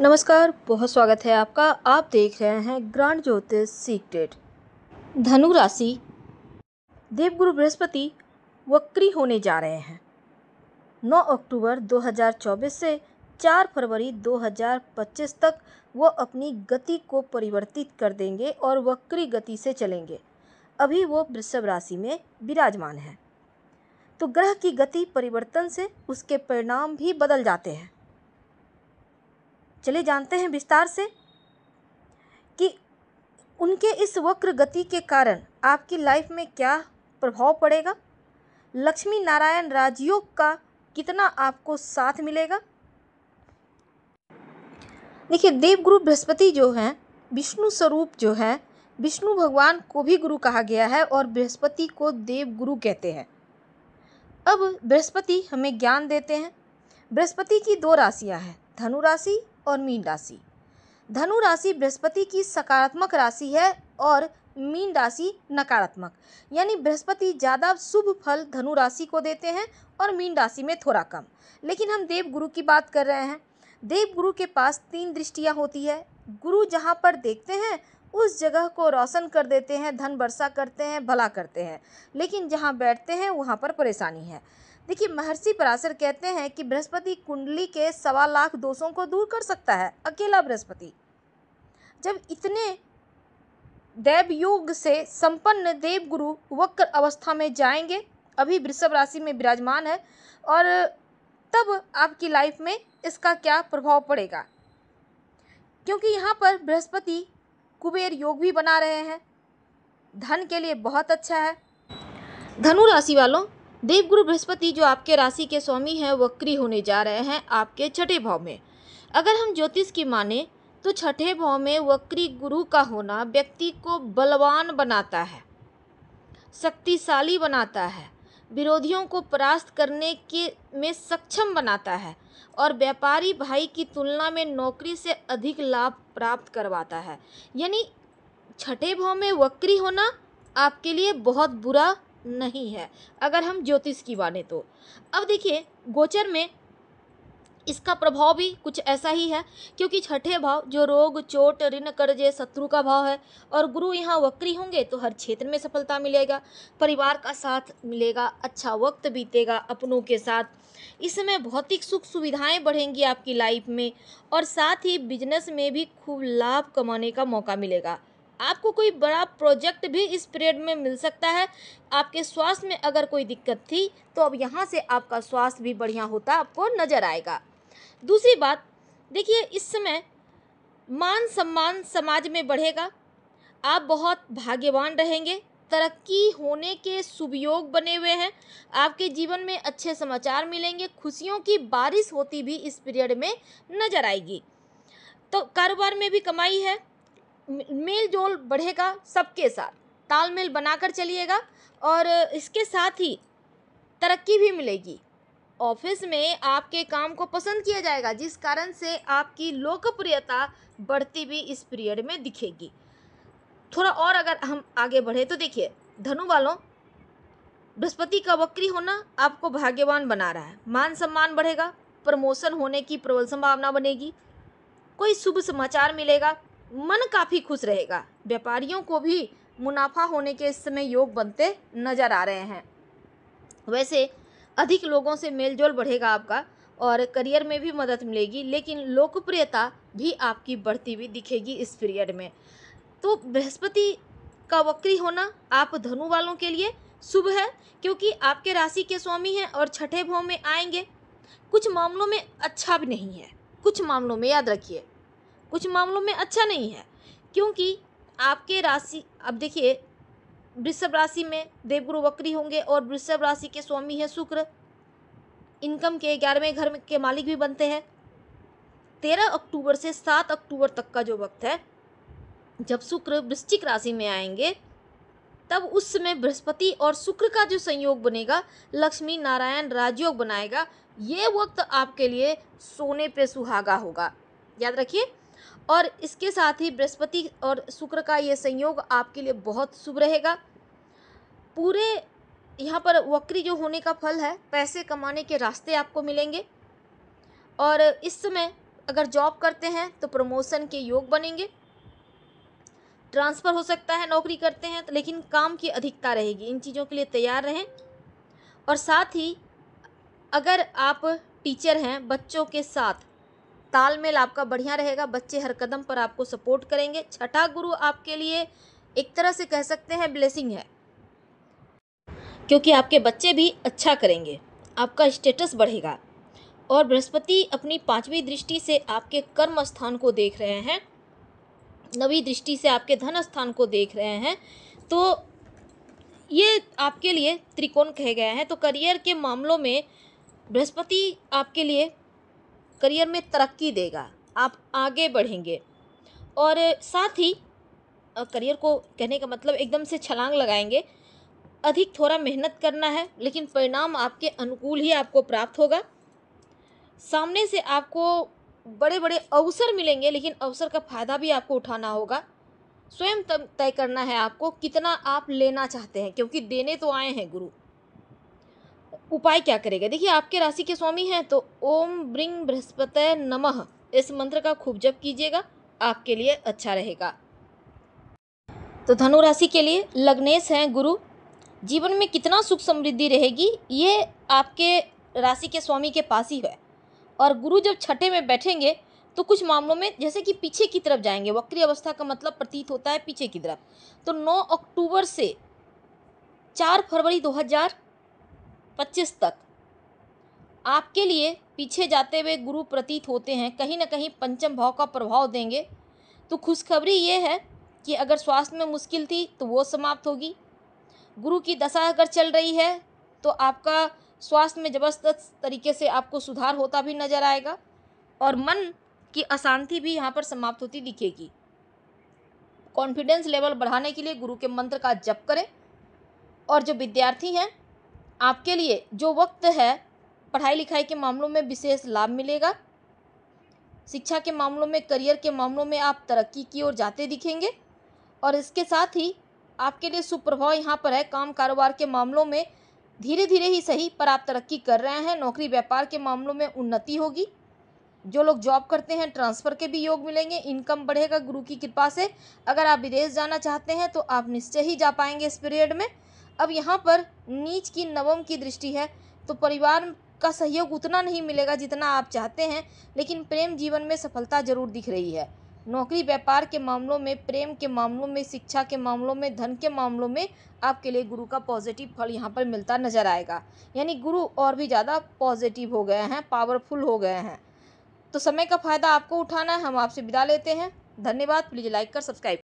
नमस्कार बहुत स्वागत है आपका आप देख रहे हैं ग्रांड ज्योतिष सीक्रेट धनु राशि देवगुरु बृहस्पति वक्री होने जा रहे हैं 9 अक्टूबर 2024 से 4 फरवरी 2025 तक वो अपनी गति को परिवर्तित कर देंगे और वक्री गति से चलेंगे अभी वो वृषभ राशि में विराजमान है तो ग्रह की गति परिवर्तन से उसके परिणाम भी बदल जाते हैं चलिए जानते हैं विस्तार से कि उनके इस वक्र गति के कारण आपकी लाइफ में क्या प्रभाव पड़ेगा लक्ष्मी नारायण राजयोग का कितना आपको साथ मिलेगा देखिए देवगुरु बृहस्पति जो हैं विष्णु स्वरूप जो है विष्णु भगवान को भी गुरु कहा गया है और बृहस्पति को देवगुरु कहते हैं अब बृहस्पति हमें ज्ञान देते हैं बृहस्पति की दो राशियां हैं धनु राशि और मीन राशि धनु राशि बृहस्पति की सकारात्मक राशि है और मीन राशि नकारात्मक यानी बृहस्पति ज़्यादा शुभ फल धनु राशि को देते हैं और मीन राशि में थोड़ा कम लेकिन हम देव गुरु की बात कर रहे हैं देव गुरु के पास तीन दृष्टियाँ होती है गुरु जहाँ पर देखते हैं उस जगह को रोशन कर देते हैं धन वर्षा करते हैं भला करते हैं लेकिन जहाँ बैठते हैं वहाँ पर परेशानी है देखिए महर्षि पराशर कहते हैं कि बृहस्पति कुंडली के सवा लाख दोषों को दूर कर सकता है अकेला बृहस्पति जब इतने देव योग से संपन्न देवगुरु वक्र अवस्था में जाएंगे अभी वृषभ राशि में विराजमान है और तब आपकी लाइफ में इसका क्या प्रभाव पड़ेगा क्योंकि यहाँ पर बृहस्पति कुबेर योग भी बना रहे हैं धन के लिए बहुत अच्छा है धनु राशि वालों देवगुरु बृहस्पति जो आपके राशि के स्वामी हैं वक्री होने जा रहे हैं आपके छठे भाव में अगर हम ज्योतिष की माने तो छठे भाव में वक्री गुरु का होना व्यक्ति को बलवान बनाता है शक्तिशाली बनाता है विरोधियों को परास्त करने के में सक्षम बनाता है और व्यापारी भाई की तुलना में नौकरी से अधिक लाभ प्राप्त करवाता है यानी छठे भाव में वक्री होना आपके लिए बहुत बुरा नहीं है अगर हम ज्योतिष की माने तो अब देखिए गोचर में इसका प्रभाव भी कुछ ऐसा ही है क्योंकि छठे भाव जो रोग चोट ऋण कर्जे शत्रु का भाव है और गुरु यहाँ वक्री होंगे तो हर क्षेत्र में सफलता मिलेगा परिवार का साथ मिलेगा अच्छा वक्त बीतेगा अपनों के साथ इसमें भौतिक सुख सुविधाएं बढ़ेंगी आपकी लाइफ में और साथ ही बिजनेस में भी खूब लाभ कमाने का मौका मिलेगा आपको कोई बड़ा प्रोजेक्ट भी इस पीरियड में मिल सकता है आपके स्वास्थ्य में अगर कोई दिक्कत थी तो अब यहाँ से आपका स्वास्थ्य भी बढ़िया होता आपको नज़र आएगा दूसरी बात देखिए इस समय मान सम्मान समाज में बढ़ेगा आप बहुत भाग्यवान रहेंगे तरक्की होने के सुभियोग बने हुए हैं आपके जीवन में अच्छे समाचार मिलेंगे खुशियों की बारिश होती भी इस पीरियड में नजर आएगी तो कारोबार में भी कमाई है मेल जोल बढ़ेगा सबके साथ तालमेल बनाकर चलिएगा और इसके साथ ही तरक्की भी मिलेगी ऑफिस में आपके काम को पसंद किया जाएगा जिस कारण से आपकी लोकप्रियता बढ़ती भी इस पीरियड में दिखेगी थोड़ा और अगर हम आगे बढ़े तो देखिए धनु वालों बृहस्पति का वक्री होना आपको भाग्यवान बना रहा है मान सम्मान बढ़ेगा प्रमोशन होने की प्रबल संभावना बनेगी कोई शुभ समाचार मिलेगा मन काफ़ी खुश रहेगा व्यापारियों को भी मुनाफा होने के इस समय योग बनते नज़र आ रहे हैं वैसे अधिक लोगों से मेलजोल बढ़ेगा आपका और करियर में भी मदद मिलेगी लेकिन लोकप्रियता भी आपकी बढ़ती हुई दिखेगी इस पीरियड में तो बृहस्पति का वक्री होना आप धनु वालों के लिए शुभ है क्योंकि आपके राशि के स्वामी हैं और छठे भाव में आएंगे कुछ मामलों में अच्छा भी नहीं है कुछ मामलों में याद रखिए कुछ मामलों में अच्छा नहीं है क्योंकि आपके राशि अब देखिए वृषभ राशि में देवगुरु वक्री होंगे और वृषभ राशि के स्वामी हैं शुक्र इनकम के ग्यारहवें घर के मालिक भी बनते हैं तेरह अक्टूबर से सात अक्टूबर तक का जो वक्त है जब शुक्र वृश्चिक राशि में आएंगे तब उस समय बृहस्पति और शुक्र का जो संयोग बनेगा लक्ष्मी नारायण राजयोग बनाएगा ये वक्त आपके लिए सोने पे सुहागा होगा याद रखिए और इसके साथ ही बृहस्पति और शुक्र का ये संयोग आपके लिए बहुत शुभ रहेगा पूरे यहाँ पर वक्री जो होने का फल है पैसे कमाने के रास्ते आपको मिलेंगे और इस समय अगर जॉब करते हैं तो प्रमोशन के योग बनेंगे ट्रांसफ़र हो सकता है नौकरी करते हैं तो लेकिन काम की अधिकता रहेगी इन चीज़ों के लिए तैयार रहें और साथ ही अगर आप टीचर हैं बच्चों के साथ तालमेल आपका बढ़िया रहेगा बच्चे हर कदम पर आपको सपोर्ट करेंगे छठा गुरु आपके लिए एक तरह से कह सकते हैं ब्लेसिंग है क्योंकि आपके बच्चे भी अच्छा करेंगे आपका स्टेटस बढ़ेगा और बृहस्पति अपनी पांचवी दृष्टि से आपके कर्म स्थान को देख रहे हैं नवी दृष्टि से आपके धन स्थान को देख रहे हैं तो ये आपके लिए त्रिकोण कहे गए हैं तो करियर के मामलों में बृहस्पति आपके लिए करियर में तरक्की देगा आप आगे बढ़ेंगे और साथ ही करियर को कहने का मतलब एकदम से छलांग लगाएंगे अधिक थोड़ा मेहनत करना है लेकिन परिणाम आपके अनुकूल ही आपको प्राप्त होगा सामने से आपको बड़े बड़े अवसर मिलेंगे लेकिन अवसर का फ़ायदा भी आपको उठाना होगा स्वयं तय करना है आपको कितना आप लेना चाहते हैं क्योंकि देने तो आए हैं गुरु उपाय क्या करेगा देखिए आपके राशि के स्वामी हैं तो ओम ब्रिंग बृहस्पतय नमः इस मंत्र का खूब जप कीजिएगा आपके लिए अच्छा रहेगा तो धनु राशि के लिए लग्नेश हैं गुरु जीवन में कितना सुख समृद्धि रहेगी ये आपके राशि के स्वामी के पास ही है और गुरु जब छठे में बैठेंगे तो कुछ मामलों में जैसे कि पीछे की तरफ जाएंगे वक्री अवस्था का मतलब प्रतीत होता है पीछे की तरफ तो 9 अक्टूबर से 4 फरवरी 2000 पच्चीस तक आपके लिए पीछे जाते हुए गुरु प्रतीत होते हैं कहीं ना कहीं पंचम भाव का प्रभाव देंगे तो खुशखबरी ये है कि अगर स्वास्थ्य में मुश्किल थी तो वो समाप्त होगी गुरु की दशा अगर चल रही है तो आपका स्वास्थ्य में ज़बरदस्त तरीके से आपको सुधार होता भी नज़र आएगा और मन की अशांति भी यहाँ पर समाप्त होती दिखेगी कॉन्फिडेंस लेवल बढ़ाने के लिए गुरु के मंत्र का जप करें और जो विद्यार्थी हैं आपके लिए जो वक्त है पढ़ाई लिखाई के मामलों में विशेष लाभ मिलेगा शिक्षा के मामलों में करियर के मामलों में आप तरक्की की ओर जाते दिखेंगे और इसके साथ ही आपके लिए सुप्रभाव यहाँ पर है काम कारोबार के मामलों में धीरे धीरे ही सही पर आप तरक्की कर रहे हैं नौकरी व्यापार के मामलों में उन्नति होगी जो लोग जॉब करते हैं ट्रांसफ़र के भी योग मिलेंगे इनकम बढ़ेगा गुरु की कृपा से अगर आप विदेश जाना चाहते हैं तो आप निश्चय ही जा पाएंगे इस पीरियड में अब यहाँ पर नीच की नवम की दृष्टि है तो परिवार का सहयोग उतना नहीं मिलेगा जितना आप चाहते हैं लेकिन प्रेम जीवन में सफलता जरूर दिख रही है नौकरी व्यापार के मामलों में प्रेम के मामलों में शिक्षा के मामलों में धन के मामलों में आपके लिए गुरु का पॉजिटिव फल यहाँ पर मिलता नजर आएगा यानी गुरु और भी ज़्यादा पॉजिटिव हो गए हैं पावरफुल हो गए हैं तो समय का फ़ायदा आपको उठाना है हम आपसे विदा लेते हैं धन्यवाद प्लीज़ लाइक कर सब्सक्राइब